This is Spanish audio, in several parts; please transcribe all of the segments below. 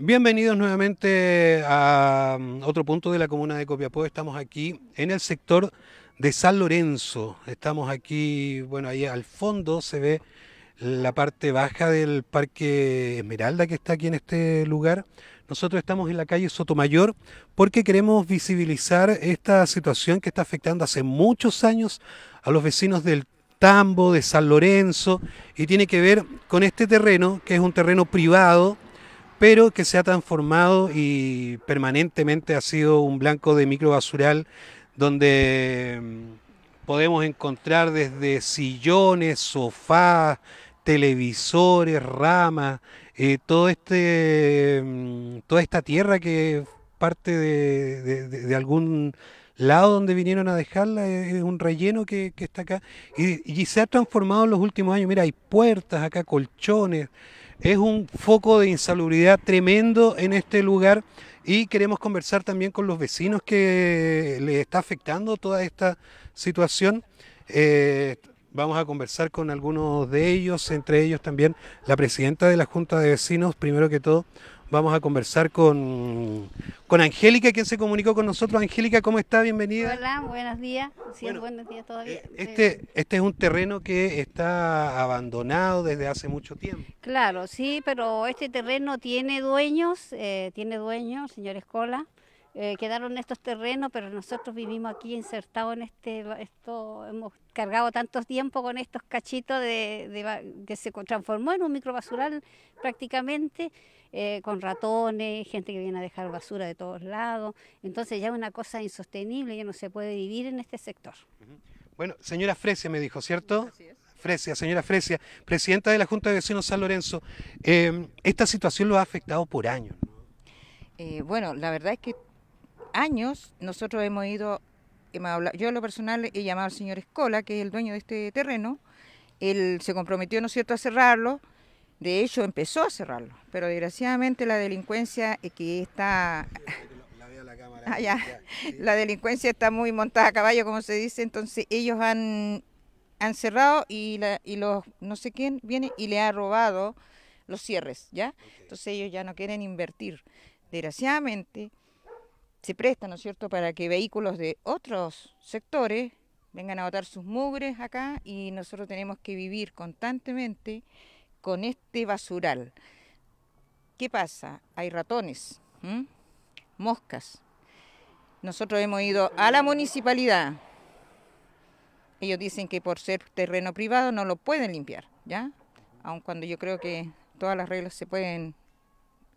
Bienvenidos nuevamente a mm, otro punto de la comuna de Copiapó. Estamos aquí en el sector de San Lorenzo. Estamos aquí, bueno, ahí al fondo se ve la parte baja del Parque Esmeralda que está aquí en este lugar. Nosotros estamos en la calle Sotomayor porque queremos visibilizar esta situación que está afectando hace muchos años a los vecinos del Tambo, de San Lorenzo, y tiene que ver con este terreno, que es un terreno privado, pero que se ha transformado y permanentemente ha sido un blanco de microbasural donde mm, podemos encontrar desde sillones, sofás, televisores, ramas, eh, todo este, mm, toda esta tierra que parte de, algún lado donde vinieron a dejarla, eh, es un relleno que, está acá, y, y, se ha transformado en los últimos años, mira, hay puertas acá, colchones, es un foco de insalubridad tremendo en este lugar y queremos conversar también con los vecinos que le está afectando toda esta situación. Eh, vamos a conversar con algunos de ellos, entre ellos también la presidenta de la Junta de Vecinos, primero que todo, Vamos a conversar con, con Angélica, quien se comunicó con nosotros. Angélica, ¿cómo está? Bienvenida. Hola, buenos días. Sí, buenos días todavía. Eh, este, este es un terreno que está abandonado desde hace mucho tiempo. Claro, sí, pero este terreno tiene dueños, eh, tiene dueños, señor Escola. Eh, quedaron estos terrenos, pero nosotros vivimos aquí insertados en este, esto, hemos cargado tantos tiempo con estos cachitos de, que se transformó en un microbasural prácticamente, eh, con ratones, gente que viene a dejar basura de todos lados, entonces ya es una cosa insostenible, ya no se puede vivir en este sector. Bueno, señora Frecia me dijo, ¿cierto? Frecia, Fresia, señora Frecia, presidenta de la Junta de Vecinos San Lorenzo, eh, esta situación lo ha afectado por años. bueno, la verdad es que años nosotros hemos ido, yo a lo personal he llamado al señor Escola, que es el dueño de este terreno, él se comprometió, ¿no es cierto?, a cerrarlo, de hecho empezó a cerrarlo, pero desgraciadamente la delincuencia eh, que está... Ah, la delincuencia está muy montada a caballo, como se dice, entonces ellos han, han cerrado y, la, los no sé quién viene y le ha robado los cierres, ¿ya? Entonces ellos ya no quieren invertir. Desgraciadamente, se presta, ¿no es cierto?, para que vehículos de otros sectores vengan a botar sus mugres acá y nosotros tenemos que vivir constantemente con este basural. ¿Qué pasa? Hay ratones, moscas. Nosotros hemos ido a la municipalidad. Ellos dicen que por ser terreno privado no lo pueden limpiar, ¿ya? Aun cuando yo creo que todas las reglas se pueden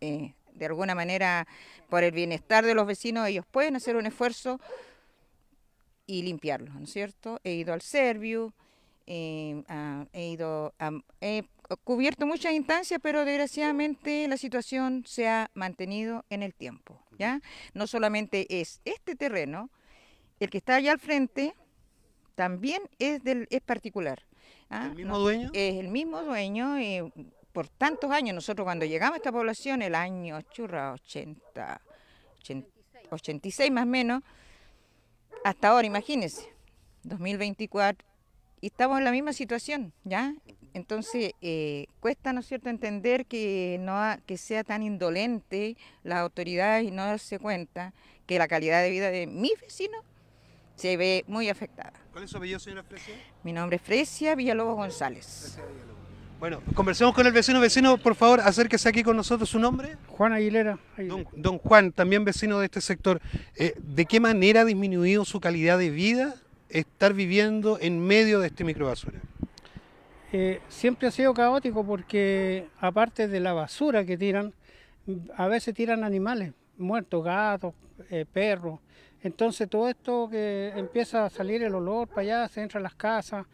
eh, de alguna manera por el bienestar de los vecinos, ellos pueden hacer un esfuerzo y limpiarlos, ¿no es cierto? He ido al Serviu, eh, he ido a, cubierto muchas instancias, pero desgraciadamente la situación se ha mantenido en el tiempo, ¿ya? No solamente es este terreno, el que está allá al frente también es del es particular. ¿ah? ¿El mismo dueño? Es el mismo dueño, eh, por tantos años. Nosotros cuando llegamos a esta población, el año churra, 80, 86 más o menos, hasta ahora, imagínense, 2024, y estamos en la misma situación, ¿ya? Entonces, eh, cuesta, ¿no es cierto?, entender que, no que sea tan indolente las autoridades y no darse cuenta que la calidad de vida de mi vecino se ve muy afectada. ¿Cuál es su apellido, señora Fresia? Mi nombre es Fresia Villalobos González. Bueno, conversemos con el vecino. Vecino, por favor, acérquese aquí con nosotros. ¿Su nombre? Juan Aguilera. Don, Juan, también vecino de este sector. Eh, ¿De qué manera ha disminuido su calidad de vida estar viviendo en medio de este microbasura? Eh, siempre ha sido caótico porque aparte de la basura que tiran, a veces tiran animales muertos, gatos, eh, perros. Entonces todo esto que empieza a salir el olor para allá, se entra a las casas,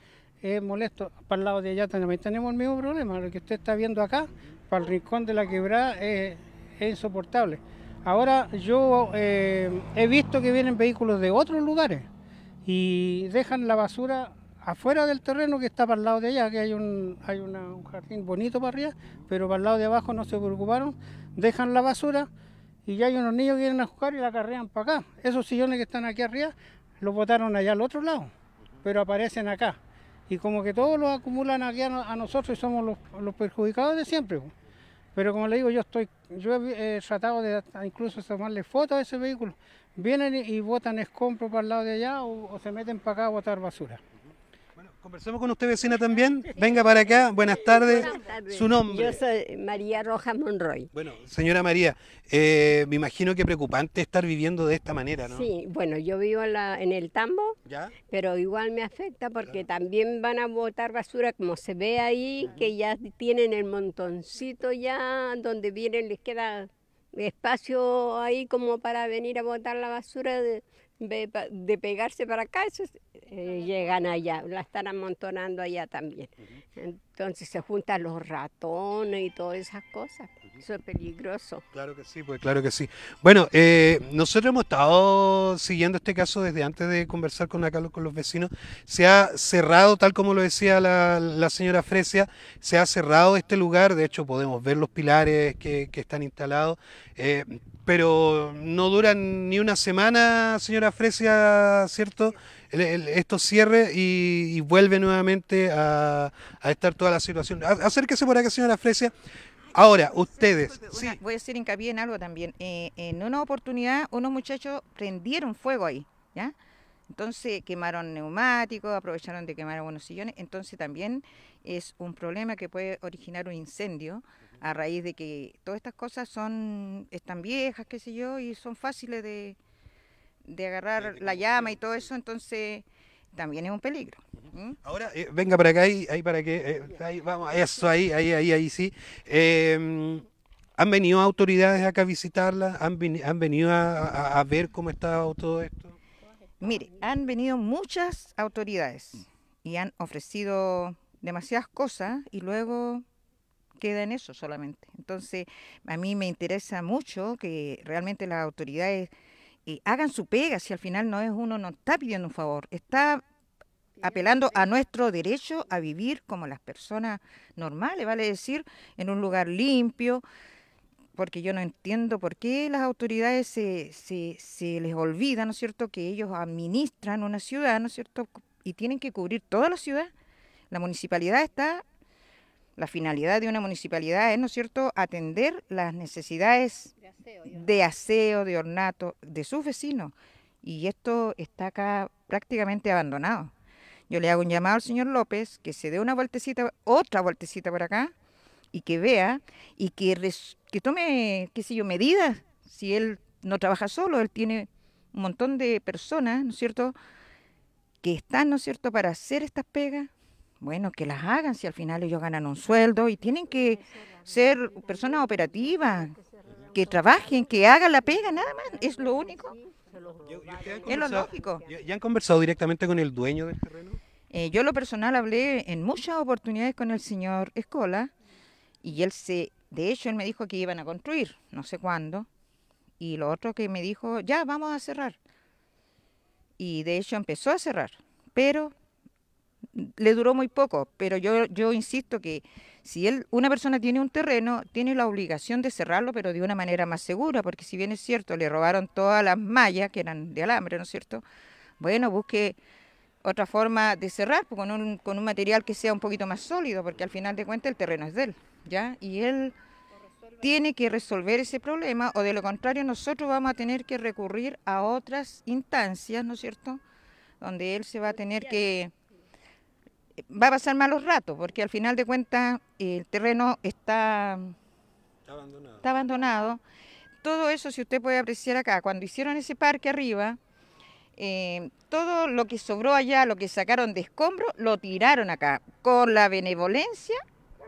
es molesto. Para el lado de allá también tenemos el mismo problema. Lo que usted está viendo acá, para el rincón de la quebrada, es, insoportable. Ahora yo eh, he visto que vienen vehículos de otros lugares y dejan la basura afuera del terreno que está para el lado de allá, que hay un, hay un jardín bonito para arriba, pero para el lado de abajo no se preocuparon, dejan la basura y ya hay unos niños que vienen a jugar y la carrean para acá. Esos sillones que están aquí arriba los botaron allá al otro lado, pero aparecen acá y como que todos los acumulan aquí a, nosotros y somos los, perjudicados de siempre. Pero como le digo, yo estoy, yo he tratado de incluso tomarle fotos a ese vehículo. Vienen y, botan escombros para el lado de allá o, o se meten para acá a botar basura. Conversamos con usted, vecina, también. Venga para acá. Buenas tardes. Su nombre. Yo soy María Rojas Monroy. Bueno, señora María, eh, me imagino que preocupante estar viviendo de esta manera, ¿no? Sí, bueno, yo vivo en, la, en el tambo, pero igual me afecta porque también van a botar basura, como se ve ahí, que ya tienen el montoncito ya donde vienen, les queda espacio ahí como para venir a botar la basura. De, de, pegarse para acá, eh, llegan allá, la están amontonando allá también. Entonces se juntan los ratones y todas esas cosas. Eso es peligroso. Claro que sí, pues claro que sí. Bueno, eh, nosotros hemos estado siguiendo este caso desde antes de conversar con acá con los vecinos. Se ha cerrado, tal como lo decía la, señora Fresia, se ha cerrado este lugar. De hecho, podemos ver los pilares que, están instalados. Eh, pero no duran ni una semana, señora Fresia, ¿cierto? El, cierre y, vuelve nuevamente a, estar toda la situación. acérquese por acá, señora Fresia. Ahora, ustedes. Voy a hacer hincapié en algo también. Eh, en una oportunidad, unos muchachos prendieron fuego ahí, ¿ya? Entonces quemaron neumáticos, aprovecharon de quemar algunos sillones. Entonces también es un problema que puede originar un incendio a raíz de que todas estas cosas son están viejas, qué sé yo, y son fáciles de, agarrar la llama y todo eso, entonces también es un peligro. Ahora, eh, venga para acá, ahí, ahí para que, eh, ahí, vamos, eso, ahí, ahí, ahí, ahí sí. Em, ¿Han venido autoridades acá a visitarla? ¿Han, venido a, a, ver cómo está todo esto? Mire, han venido muchas autoridades y han ofrecido demasiadas cosas y luego queda en eso solamente. Entonces, a mí me interesa mucho que realmente las autoridades eh, hagan su pega, si al final no es uno, no está pidiendo un favor, está apelando a nuestro derecho a vivir como las personas normales, vale decir, en un lugar limpio, porque yo no entiendo por qué las autoridades se, se, se les olvida, ¿no es cierto?, que ellos administran una ciudad, ¿no es cierto?, y tienen que cubrir toda la ciudad. La municipalidad está la finalidad de una municipalidad es, ¿no es cierto?, atender las necesidades de aseo, de, ornato de sus vecinos. Y esto está acá prácticamente abandonado. Yo le hago un llamado al señor López que se dé una vueltecita, otra vueltecita por acá, y que vea y que, que tome, qué sé yo, medidas. Si él no trabaja solo, él tiene un montón de personas, ¿no es cierto?, que están, ¿no es cierto?, para hacer estas pegas, bueno, que las hagan si al final ellos ganan un sueldo y tienen que ser personas operativas, que trabajen, que hagan la pega, nada más, es lo único. Es lo lógico. ¿Ya han conversado directamente con el dueño del terreno? Eh, yo lo personal hablé en muchas oportunidades con el señor Escola y él se, de hecho, él me dijo que iban a construir, no sé cuándo, y lo otro que me dijo, ya, vamos a cerrar. Y de hecho empezó a cerrar, pero le duró muy poco, pero yo, yo insisto que si él, una persona tiene un terreno, tiene la obligación de cerrarlo, pero de una manera más segura, porque si bien es cierto, le robaron todas las mallas que eran de alambre, ¿no es cierto? Bueno, busque otra forma de cerrar, pues, con un, con un material que sea un poquito más sólido, porque al final de cuentas el terreno es de él, ¿ya? Y él tiene que resolver ese problema, o de lo contrario nosotros vamos a tener que recurrir a otras instancias, ¿no es cierto? Donde él se va a tener que va a pasar malos ratos, porque al final de cuentas el terreno está, está, abandonado. está abandonado. Todo eso, si usted puede apreciar acá, cuando hicieron ese parque arriba, eh, todo lo que sobró allá, lo que sacaron de escombro, lo tiraron acá, con la benevolencia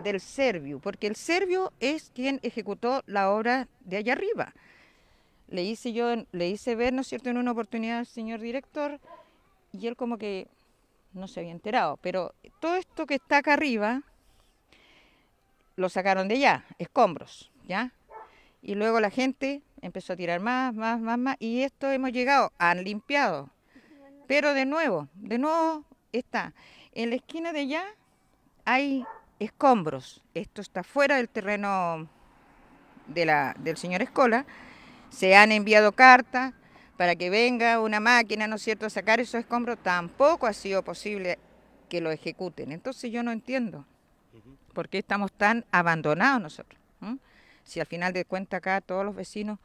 del serbio, porque el serbio es quien ejecutó la obra de allá arriba. Le hice yo, le hice ver, ¿no es cierto?, en una oportunidad al señor director, y él como que no se había enterado, pero todo esto que está acá arriba lo sacaron de allá, escombros, ¿ya? Y luego la gente empezó a tirar más, más, más, más, y esto hemos llegado, han limpiado. Pero de nuevo, de nuevo está. En la esquina de allá hay escombros. Esto está fuera del terreno de la, del señor Escola. Se han enviado cartas, para que venga una máquina, ¿no es cierto?, a sacar esos escombros, tampoco ha sido posible que lo ejecuten. Entonces yo no entiendo por qué estamos tan abandonados nosotros. Si al final de cuentas acá todos los vecinos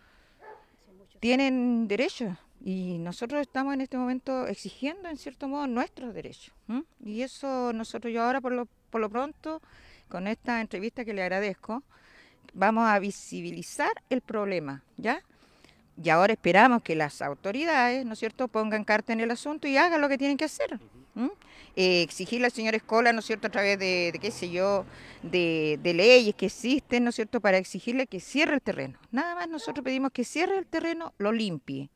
tienen derechos y nosotros estamos en este momento exigiendo en cierto modo nuestros derechos. Y eso nosotros yo ahora por lo, por lo pronto, con esta entrevista que le agradezco, vamos a visibilizar el problema, ¿ya? Y ahora esperamos que las autoridades, ¿no es cierto?, pongan carta en el asunto y hagan lo que tienen que hacer. Eh, exigirle al señor Escola, ¿no es cierto?, a través de, qué sé yo, de, leyes que existen, ¿no es cierto?, para exigirle que cierre el terreno. Nada más nosotros pedimos que cierre el terreno, lo limpie.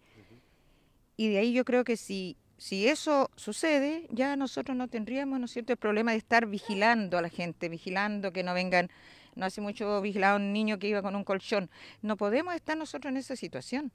Y de ahí yo creo que si, si eso sucede, ya nosotros no tendríamos, ¿no es cierto?, el problema de estar vigilando a la gente, vigilando que no vengan no hace mucho vigilaba un niño que iba con un colchón. No podemos estar nosotros en esa situación.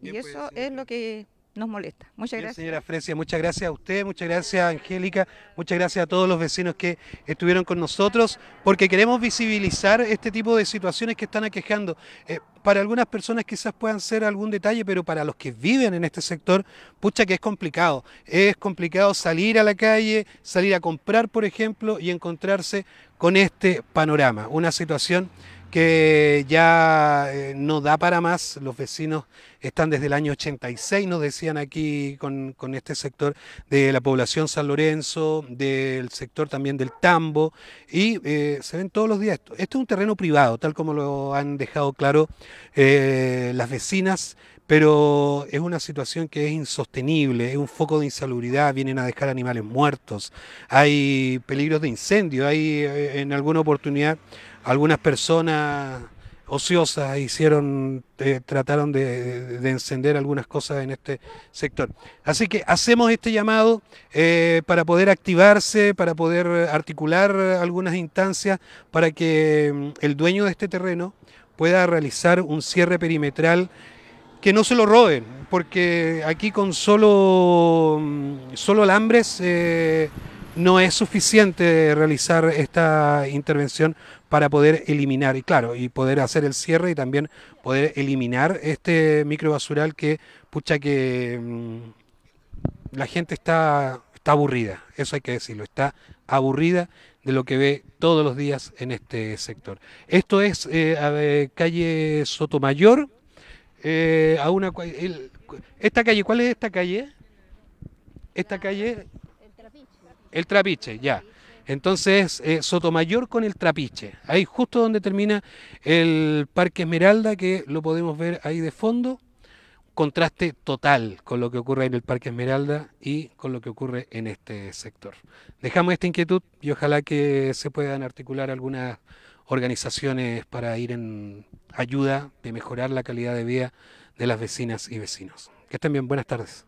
Y pues, eso es lo que nos molesta. Muchas gracias. señora Fresia, muchas gracias a usted, muchas gracias Angélica, muchas gracias a todos los vecinos que estuvieron con nosotros, porque queremos visibilizar este tipo de situaciones que están aquejando. Eh, para algunas personas quizás puedan ser algún detalle, pero para los que viven en este sector, pucha que es complicado. Es complicado salir a la calle, salir a comprar, por ejemplo, y encontrarse con este panorama. Una situación que ya eh, no da para más. Los vecinos están desde el año 86, nos decían aquí con, este sector de la población San Lorenzo, del sector también del Tambo, y eh, se ven todos los días esto. Este es un terreno privado, tal como lo han dejado claro eh, las vecinas, pero es una situación que es insostenible, es un foco de insalubridad, vienen a dejar animales muertos, hay peligros de incendio, hay en alguna oportunidad algunas personas ociosas hicieron, eh, trataron de, encender algunas cosas en este sector. Así que hacemos este llamado eh, para poder activarse, para poder articular algunas instancias, para que mm, el dueño de este terreno pueda realizar un cierre perimetral que no se lo roben, porque aquí con solo, mm, solo alambres eh, no es suficiente realizar esta intervención para poder eliminar, y claro, y poder hacer el cierre y también poder eliminar este microbasural que, pucha, que mm, la gente está, está aburrida, eso hay que decirlo, está aburrida de lo que ve todos los días en este sector. Esto es eh, calle Sotomayor, eh, a una... esta calle, ¿cuál es esta calle? Esta calle... El Trapiche, ya. Entonces, eh, Sotomayor con el Trapiche, ahí justo donde termina el Parque Esmeralda, que lo podemos ver ahí de fondo, contraste total con lo que ocurre en el Parque Esmeralda y con lo que ocurre en este sector. Dejamos esta inquietud y ojalá que se puedan articular algunas organizaciones para ir en ayuda de mejorar la calidad de vida de las vecinas y vecinos. Que estén bien, buenas tardes.